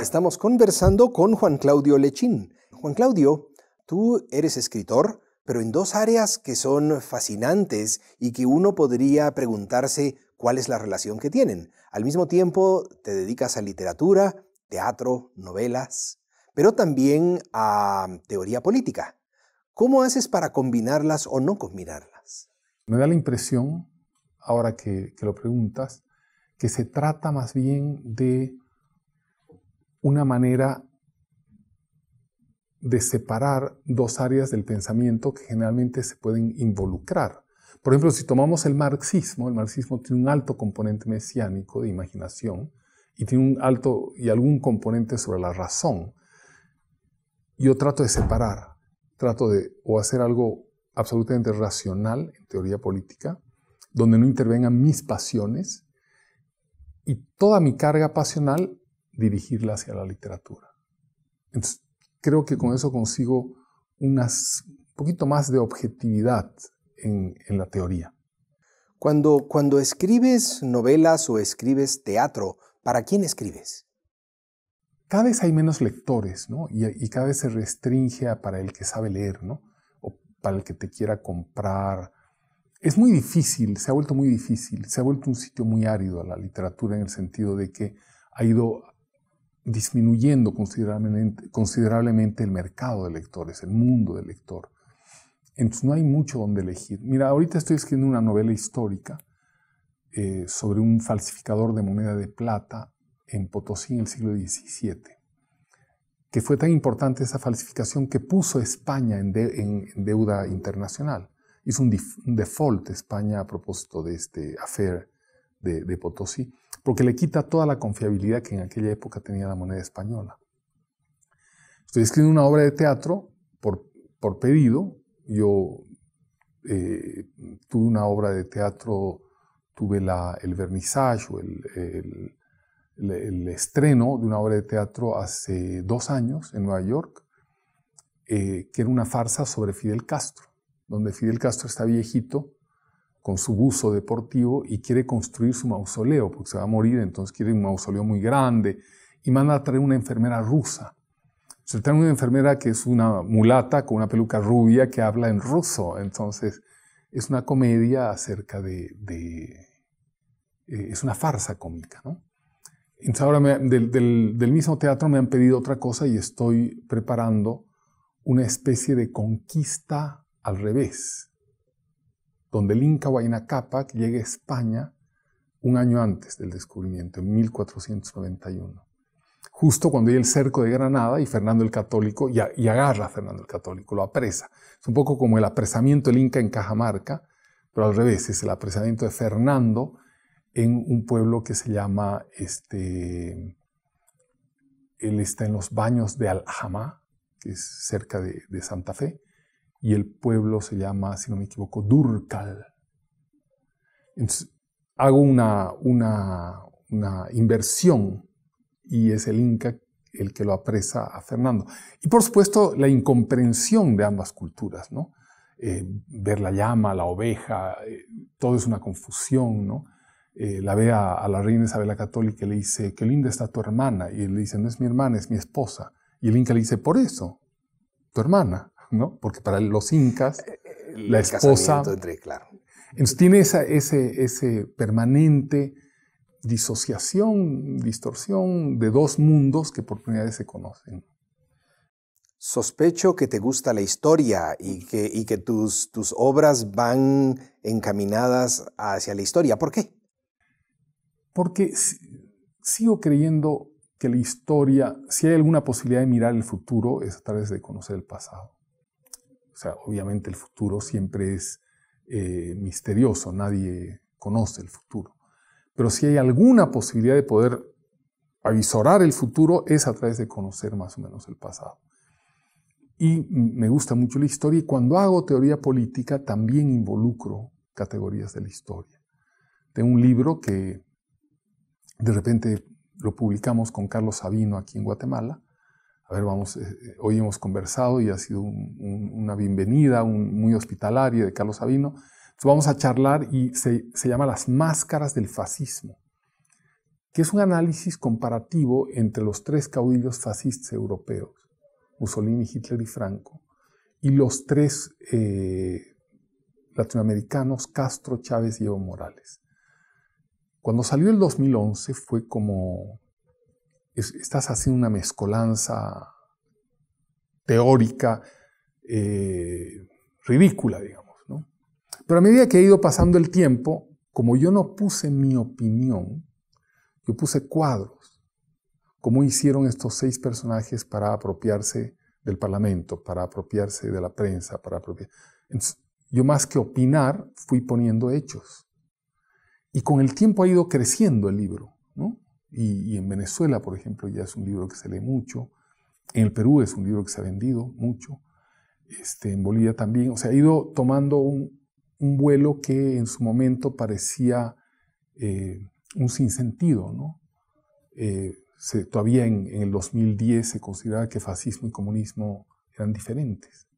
estamos conversando con Juan Claudio Lechín. Juan Claudio, tú eres escritor, pero en dos áreas que son fascinantes y que uno podría preguntarse cuál es la relación que tienen. Al mismo tiempo, te dedicas a literatura, teatro, novelas, pero también a teoría política. ¿Cómo haces para combinarlas o no combinarlas? Me da la impresión, ahora que lo preguntas, que se trata más bien de una manera de separar dos áreas del pensamiento que generalmente se pueden involucrar. Por ejemplo, si tomamos el marxismo, el marxismo tiene un alto componente mesiánico de imaginación y tiene un alto y algún componente sobre la razón. Yo trato de separar, trato de o hacer algo absolutamente racional en teoría política, donde no intervengan mis pasiones y toda mi carga pasional dirigirla hacia la literatura. creo que con eso consigo unas, un poquito más de objetividad en, la teoría. Cuando, cuando escribes novelas o escribes teatro, ¿para quién escribes? Cada vez hay menos lectores, ¿no? Y, cada vez se restringe a para el que sabe leer, ¿no? O para el que te quiera comprar. Es muy difícil, se ha vuelto muy difícil, se ha vuelto un sitio muy árido a la literatura en el sentido de que ha ido disminuyendo considerablemente, el mercado de lectores, el mundo del lector. Entonces no hay mucho donde elegir. Mira, ahorita estoy escribiendo una novela histórica eh, sobre un falsificador de moneda de plata en Potosí en el siglo XVII, que fue tan importante esa falsificación que puso a España en, deuda internacional. Hizo un, default España a propósito de este affair de, Potosí, porque le quita toda la confiabilidad que en aquella época tenía la moneda española. Estoy escribiendo una obra de teatro por, por pedido. Yo eh, tuve una obra de teatro, tuve el vernissage o el, estreno de una obra de teatro hace dos años en Nueva York, eh, que era una farsa sobre Fidel Castro, donde Fidel Castro está viejito con su buzo deportivo y quiere construir su mausoleo, porque se va a morir, entonces quiere un mausoleo muy grande, y manda a traer una enfermera rusa. Se trae una enfermera que es una mulata con una peluca rubia que habla en ruso, entonces es una comedia acerca de... Eh, es una farsa cómica, Entonces ahora del mismo teatro me han pedido otra cosa y estoy preparando una especie de conquista al revés donde el Inca Huayna Capac llega a España un año antes del descubrimiento, en 1491. Justo cuando hay el cerco de Granada y Fernando el Católico, y, agarra a Fernando el Católico, lo apresa. Es un poco como el apresamiento del Inca en Cajamarca, pero al revés, es el apresamiento de Fernando en un pueblo que se llama, este, él está en los baños de Aljamá, que es cerca de Santa Fe, y el pueblo se llama, si no me equivoco, Durcal. Entonces, hago una, una, inversión y es el Inca el que lo apresa a Fernando. Y por supuesto, la incomprensión de ambas culturas, ¿no? Eh, ver la llama, la oveja, eh, todo es una confusión, ¿no? Eh, la ve a, la reina Isabel Católica y le dice, qué linda está tu hermana. Y él le dice, no es mi hermana, es mi esposa. Y el Inca le dice, por eso, tu hermana. Porque para los incas, eh, eh, la esposa... claro. Entonces tiene esa ese, ese permanente disociación, distorsión de dos mundos que por primera se conocen. Sospecho que te gusta la historia y que, que tus, tus obras van encaminadas hacia la historia. ¿Por qué? Porque sigo creyendo que la historia, si hay alguna posibilidad de mirar el futuro, es a través de conocer el pasado. O sea, obviamente el futuro siempre es eh, misterioso, nadie conoce el futuro. Pero si hay alguna posibilidad de poder avisorar el futuro, es a través de conocer más o menos el pasado. Y me gusta mucho la historia y cuando hago teoría política también involucro categorías de la historia. Tengo un libro que de repente lo publicamos con Carlos Sabino aquí en Guatemala, a ver, vamos, eh, eh, hoy hemos conversado y ha sido una bienvenida muy hospitalaria de Carlos Sabino. vamos a charlar y se, llama Las Máscaras del Fascismo, que es un análisis comparativo entre los tres caudillos fascistas europeos, Mussolini, Hitler y Franco, y los tres eh, latinoamericanos, Castro, Chávez y Evo Morales. Cuando salió el 2011 fue como estás haciendo una mezcolanza teórica eh, ridícula, digamos. ¿no? Pero a medida que ha ido pasando el tiempo, como yo no puse mi opinión, yo puse cuadros. como hicieron estos seis personajes para apropiarse del Parlamento, para apropiarse de la prensa, para apropiar. yo más que opinar, fui poniendo hechos. Y con el tiempo ha ido creciendo el libro. ¿no? Y, en Venezuela, por ejemplo, ya es un libro que se lee mucho. En el Perú es un libro que se ha vendido mucho. Este, en Bolivia también. O sea, ha ido tomando un, un vuelo que en su momento parecía eh, un sinsentido, ¿no? Eh, se, todavía en, el 2010 se consideraba que fascismo y comunismo eran diferentes.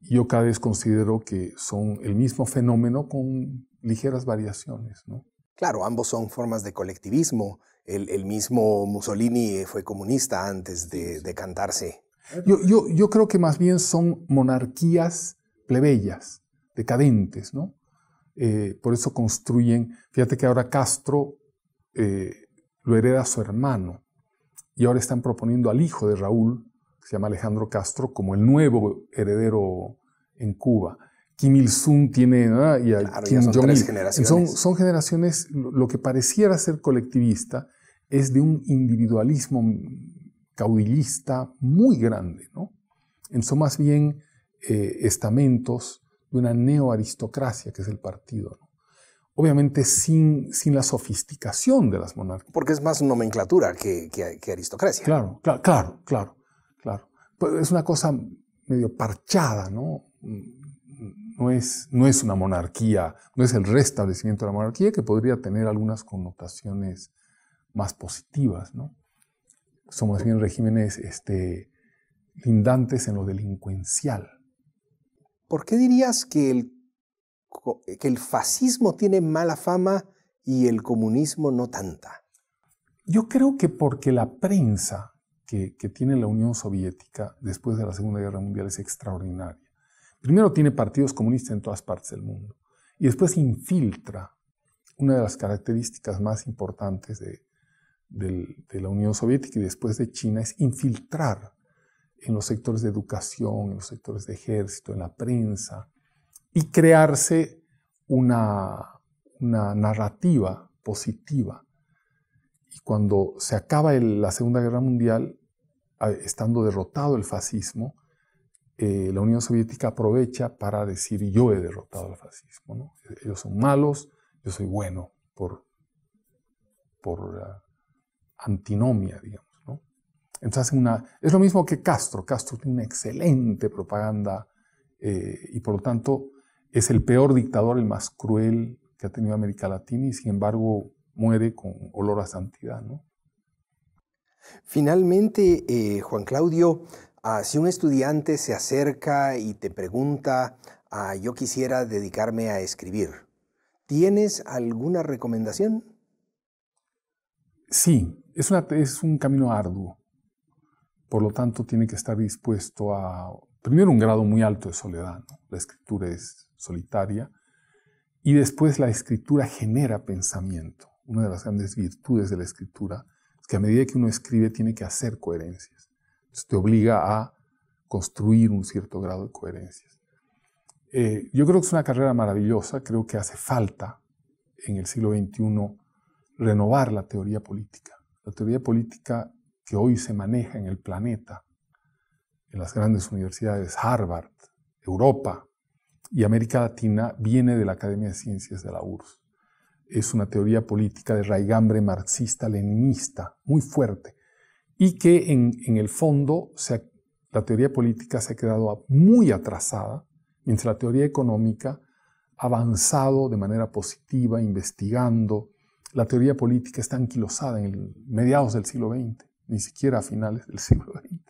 Y yo cada vez considero que son el mismo fenómeno con ligeras variaciones, ¿no? Claro, ambos son formas de colectivismo. El, mismo Mussolini fue comunista antes de, cantarse. Yo, creo que más bien son monarquías plebeyas, decadentes, ¿no? Eh, por eso construyen, fíjate que ahora Castro eh, lo hereda a su hermano y ahora están proponiendo al hijo de Raúl, que se llama Alejandro Castro, como el nuevo heredero en Cuba. Kim Il-sung tiene, y Kim son, un generaciones. Son, generaciones, lo que pareciera ser colectivista es de un individualismo caudillista muy grande, ¿no? Son más bien eh, estamentos de una neoaristocracia que es el partido, ¿no? Obviamente sin, sin la sofisticación de las monarquías. Porque es más nomenclatura que, aristocracia. Claro, claro, claro, claro. Pues claro. es una cosa medio parchada, ¿no? no es, no es una monarquía, no es el restablecimiento de la monarquía, que podría tener algunas connotaciones más positivas, Somos bien regímenes este, lindantes en lo delincuencial. ¿Por qué dirías que el, que el fascismo tiene mala fama y el comunismo no tanta? Yo creo que porque la prensa que tiene la Unión Soviética después de la Segunda Guerra Mundial es extraordinaria. Primero tiene partidos comunistas en todas partes del mundo y después infiltra una de las características más importantes de, la Unión Soviética y después de China es infiltrar en los sectores de educación, en los sectores de ejército, en la prensa, y crearse una, una narrativa positiva. Y cuando se acaba la Segunda Guerra Mundial, estando derrotado el fascismo, eh, la Unión Soviética aprovecha para decir yo he derrotado al fascismo. E-, ellos son malos, yo soy bueno por, por ah, antinomia, digamos. Entonces una, es lo mismo que Castro. Castro tiene una excelente propaganda eh, y por lo tanto es el peor dictador, el más cruel que ha tenido América Latina y sin embargo muere con olor a santidad. Finalmente, eh, Juan Claudio, Ah, si un estudiante se acerca y te pregunta, ah, yo quisiera dedicarme a escribir, ¿tienes alguna recomendación? Sí, es, un camino arduo. Por lo tanto, tiene que estar dispuesto a, primero, un grado muy alto de soledad. La escritura es solitaria. Y después la escritura genera pensamiento. Una de las grandes virtudes de la escritura es que a medida que uno escribe tiene que hacer coherencia. Pues, te obliga a construir un cierto grado de coherencia. Eh, yo creo que es una carrera maravillosa, creo que hace falta en el siglo XXI renovar la teoría política. La teoría política que hoy se maneja en el planeta, en las grandes universidades, Harvard, Europa y América Latina, viene de la Academia de Ciencias de la URSS. Es una teoría política de raigambre marxista-leninista, muy fuerte, y que en, el fondo la teoría política se ha quedado muy atrasada, mientras la teoría económica ha avanzado de manera positiva, investigando. La teoría política está anquilosada en mediados del siglo XX, ni siquiera a finales del siglo XX.